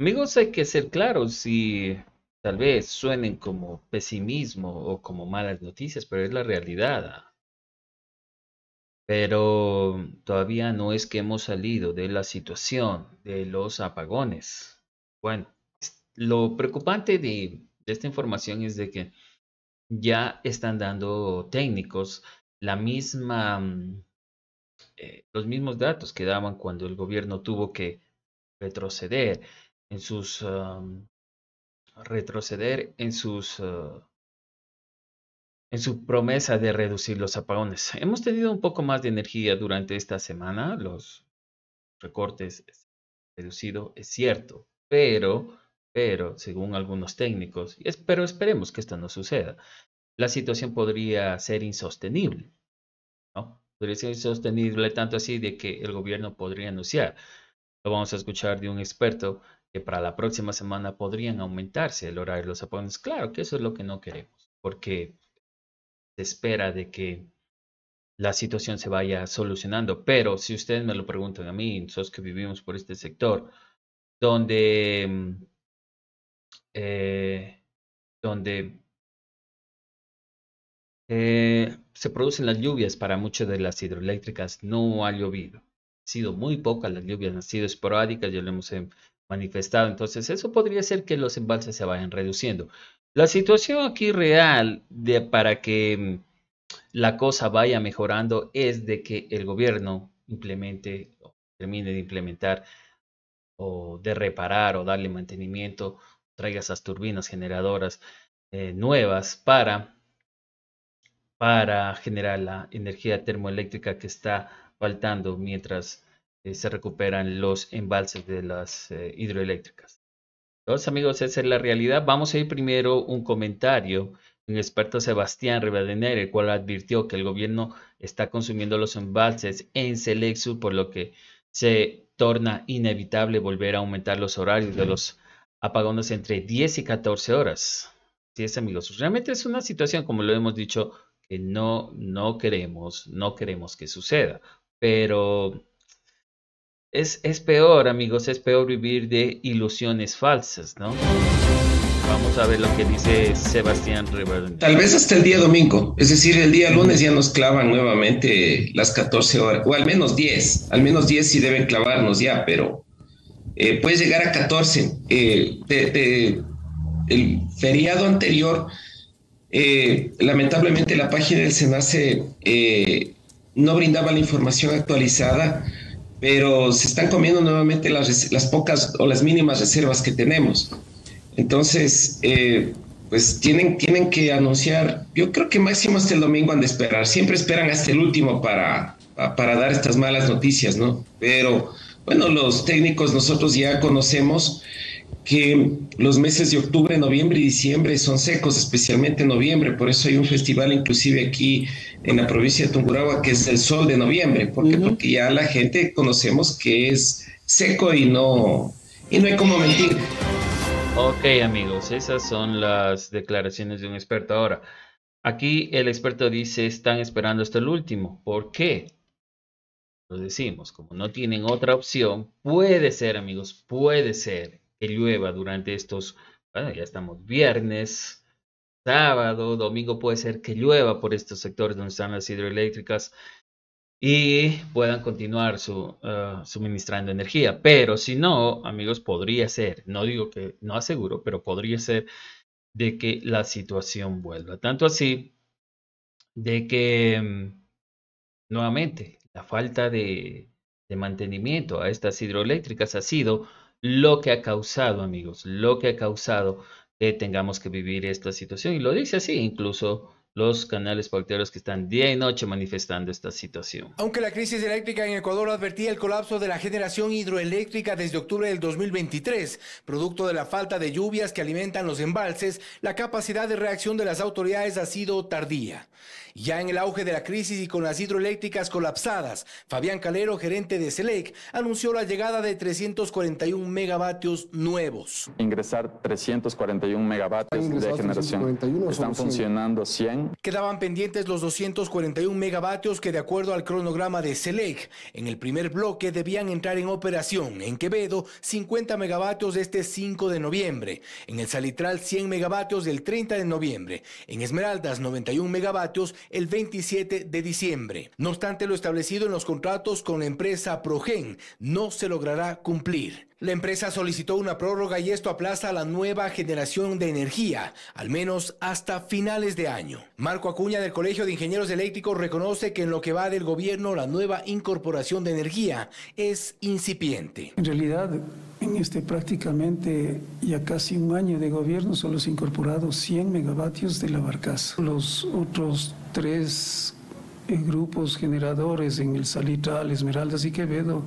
Amigos, hay que ser claros si tal vez suenen como pesimismo o como malas noticias, pero es la realidad. Pero todavía no es que hemos salido de la situación de los apagones. Bueno, lo preocupante de, esta información es de que ya están dando técnicos la misma, mm, eh, los mismos datos que daban cuando el gobierno tuvo que retroceder en sus retroceder en sus ah, en su promesa de reducir los apagones. Hemos tenido un poco más de energía durante esta semana, los recortes reducido es cierto, pero pero según algunos técnicos, pero esperemos que esto no suceda, la situación podría ser insostenible, ¿no? Podría ser insostenible tanto así de que el gobierno podría anunciar, lo vamos a escuchar de un experto que para la próxima semana podrían aumentarse el horario de los apagones. Claro que eso es lo que no queremos, porque se espera de que la situación se vaya solucionando. Pero si ustedes me lo preguntan a mí, nosotros que vivimos por este sector, donde, mm, eh, donde eh, se producen las lluvias para muchas de las hidroeléctricas, no ha llovido. Ha sido muy pocas las lluvias, ha sido esporádicas, ya lo hemos em, manifestado. Entonces, eso podría ser que los embalses se vayan reduciendo. La situación aquí real de, para que mm, la cosa vaya mejorando es de que el gobierno implemente o termine de implementar o de reparar o darle mantenimiento, traiga esas turbinas generadoras eh, nuevas para, para generar la energía termoeléctrica que está faltando mientras eh, se recuperan los embalses de las eh, hidroeléctricas. Entonces, amigos, esa es la realidad. Vamos a ir primero un comentario un experto Sebastián Rivadeneira, el cual advirtió que el gobierno está consumiendo los embalses en Selexu, por lo que se torna inevitable volver a aumentar los horarios de los apagones entre 10 y 14 horas. Así es, amigos. Realmente es una situación, como lo hemos dicho, que no, no queremos, no queremos que suceda. Pero es, peor, amigos, es peor vivir de ilusiones falsas, ¿no? Vamos a ver lo que dice Sebastián Rivera. Tal vez hasta el día domingo, es decir, el día lunes ya nos clavan nuevamente las 14 horas, o al menos 10, al menos 10 si deben clavarnos ya, pero eh, puede llegar a 14. Eh, el feriado anterior, eh, lamentablemente la página del SENACE no brindaba la información actualizada pero se están comiendo nuevamente las, pocas o las mínimas reservas que tenemos. Entonces, eh, pues tienen, tienen que anunciar, yo creo que máximo hasta el domingo han de esperar, siempre esperan hasta el último para, para dar estas malas noticias, ¿no? Pero bueno, los técnicos nosotros ya conocemos que los meses de octubre, noviembre y diciembre son secos, especialmente noviembre. Por eso hay un festival inclusive aquí en la provincia de Tungurahua que es el Sol de Noviembre. porque Porque ya la gente conocemos que es seco y no, y no hay como mentir. Ok amigos, esas son las declaraciones de un experto. Ahora, aquí el experto dice están esperando hasta el último. ¿Por qué? Lo decimos, como no tienen otra opción, puede ser amigos, puede ser que llueva durante estos, bueno, ya estamos viernes, sábado, domingo puede ser que llueva por estos sectores donde están las hidroeléctricas y puedan continuar su, ah, suministrando energía. Pero si no, amigos, podría ser, no digo que no aseguro, pero podría ser de que la situación vuelva. Tanto así de que, mm, nuevamente, la falta de, de mantenimiento a estas hidroeléctricas ha sido lo que ha causado, amigos, lo que ha causado que tengamos que vivir esta situación. Y lo dice así, incluso los canales pauteros que están día y noche manifestando esta situación. Aunque la crisis eléctrica en Ecuador advertía el colapso de la generación hidroeléctrica desde octubre del 2023, producto de la falta de lluvias que alimentan los embalses, la capacidad de reacción de las autoridades ha sido tardía. Ya en el auge de la crisis y con las hidroeléctricas colapsadas, Fabián Calero, gerente de Selec, anunció la llegada de 341 megavatios nuevos. Ingresar 341 megavatios de generación. Están funcionando 100 Quedaban pendientes los 241 megavatios que de acuerdo al cronograma de SELEC, en el primer bloque debían entrar en operación en Quevedo 50 megavatios este 5 de noviembre, en el Salitral 100 megavatios el 30 de noviembre, en Esmeraldas 91 megavatios el 27 de diciembre. No obstante lo establecido en los contratos con la empresa Progen no se logrará cumplir. La empresa solicitó una prórroga y esto aplaza la nueva generación de energía, al menos hasta finales de año. Marco Acuña del Colegio de Ingenieros Eléctricos reconoce que en lo que va del gobierno la nueva incorporación de energía es incipiente. En realidad, en este prácticamente ya casi un año de gobierno solo se han incorporado 100 megavatios de la barcaza. Los otros tres eh, grupos generadores en el Salitral, Esmeraldas y Quevedo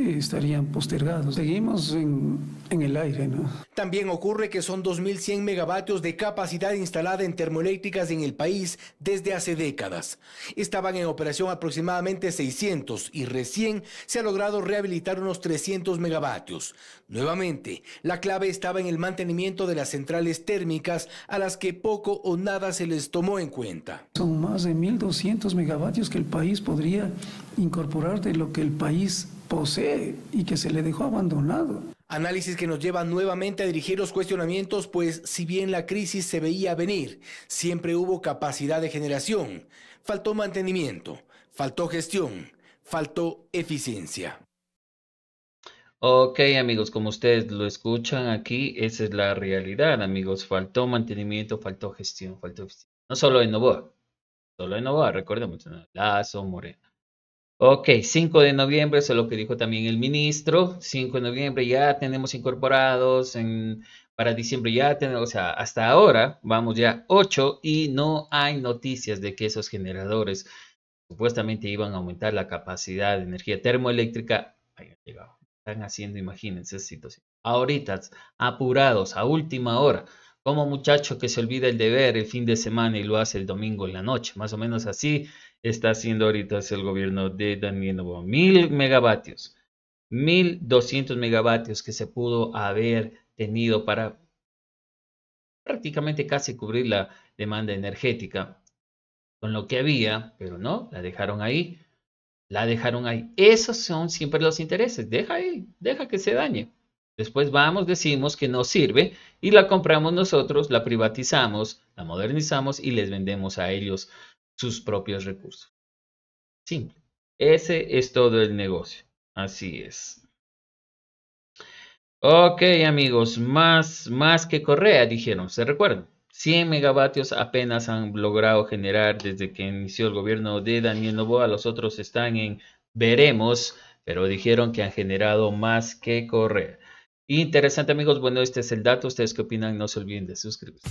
estarían postergados. Seguimos en, en el aire. También ocurre que son 2.100 megavatios de capacidad instalada en termoeléctricas en el país desde hace décadas. Estaban en operación aproximadamente 600 y recién se ha logrado rehabilitar unos 300 megavatios. Nuevamente, la clave estaba en el mantenimiento de las centrales térmicas a las que poco o nada se les tomó en cuenta. Son más de 1.200 megavatios que el país podría incorporar de lo que el país posee y que se le dejó abandonado. Análisis que nos lleva nuevamente a dirigir los cuestionamientos, pues si bien la crisis se veía venir, siempre hubo capacidad de generación, faltó mantenimiento, faltó gestión, faltó eficiencia. Ok amigos, como ustedes lo escuchan aquí, esa es la realidad amigos, faltó mantenimiento, faltó gestión, faltó eficiencia. No solo en Novoa, solo en Novoa, recordemos, Lazo, Morena. Ok, 5 de noviembre, eso es lo que dijo también el ministro. 5 de noviembre ya tenemos incorporados, en, para diciembre ya tenemos, o sea, hasta ahora vamos ya 8 y no hay noticias de que esos generadores supuestamente iban a aumentar la capacidad de energía termoeléctrica. Ahí llegado. Están haciendo, imagínense situación. Ahorita, apurados, a última hora como muchacho que se olvida el deber el fin de semana y lo hace el domingo en la noche. Más o menos así está haciendo ahorita es el gobierno de Daniel Noboa. Mil megavatios, mil doscientos megavatios que se pudo haber tenido para prácticamente casi cubrir la demanda energética con lo que había, pero no, la dejaron ahí, la dejaron ahí. Esos son siempre los intereses, deja ahí, deja que se dañe. Después vamos, decimos que no sirve y la compramos nosotros, la privatizamos, la modernizamos y les vendemos a ellos sus propios recursos. Simple. Ese es todo el negocio. Así es. Ok, amigos, más, más que Correa, dijeron, ¿se recuerdan? 100 megavatios apenas han logrado generar desde que inició el gobierno de Daniel Novoa. Los otros están en veremos, pero dijeron que han generado más que Correa. Interesante, amigos. Bueno, este es el dato. ¿Ustedes qué opinan? No se olviden de suscribirse.